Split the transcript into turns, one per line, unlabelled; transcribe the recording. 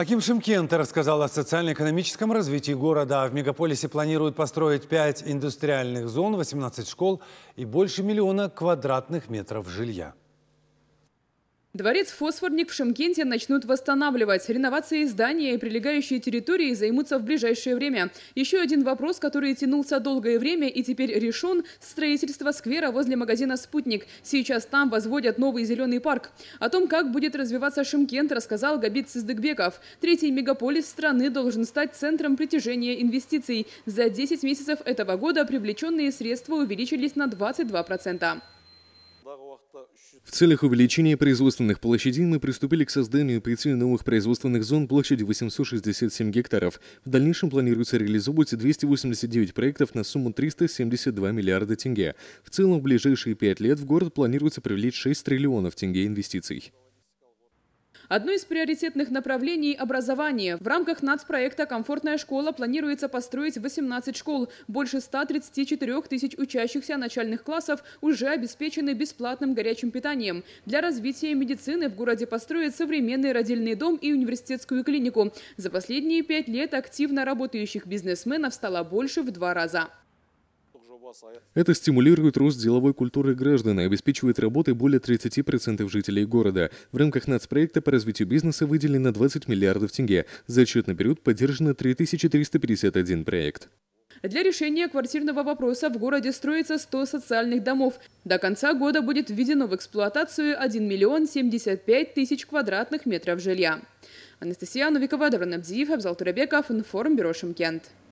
Аким Шимкента рассказал о социально-экономическом развитии города. В мегаполисе планируют построить 5 индустриальных зон, 18 школ и больше миллиона квадратных метров жилья.
Дворец «Фосфорник» в Шымкенте начнут восстанавливать. Реновации здания и прилегающие территории займутся в ближайшее время. Еще один вопрос, который тянулся долгое время и теперь решен – строительство сквера возле магазина «Спутник». Сейчас там возводят новый зеленый парк. О том, как будет развиваться Шымкент, рассказал Габит Сыздыкбеков. Третий мегаполис страны должен стать центром притяжения инвестиций. За 10 месяцев этого года привлеченные средства увеличились на 22%.
В целях увеличения производственных площадей мы приступили к созданию пяти новых производственных зон площадью 867 гектаров. В дальнейшем планируется реализовывать 289 проектов на сумму 372 миллиарда тенге. В целом в ближайшие пять лет в город планируется привлечь 6 триллионов тенге инвестиций.
Одно из приоритетных направлений – образование. В рамках нацпроекта «Комфортная школа» планируется построить 18 школ. Больше 134 тысяч учащихся начальных классов уже обеспечены бесплатным горячим питанием. Для развития медицины в городе построят современный родильный дом и университетскую клинику. За последние пять лет активно работающих бизнесменов стало больше в два раза.
Это стимулирует рост деловой культуры граждан и обеспечивает работой более 30% жителей города. В рамках нацпроекта по развитию бизнеса выделено 20 миллиардов тенге. За отчетный период поддержано 3351 проект.
Для решения квартирного вопроса в городе строится 100 социальных домов. До конца года будет введено в эксплуатацию 1 миллион 75 тысяч квадратных метров жилья. Анастасия Новикова, Добронабдиев, Абзал Туребеков, Информбюро Шымкент.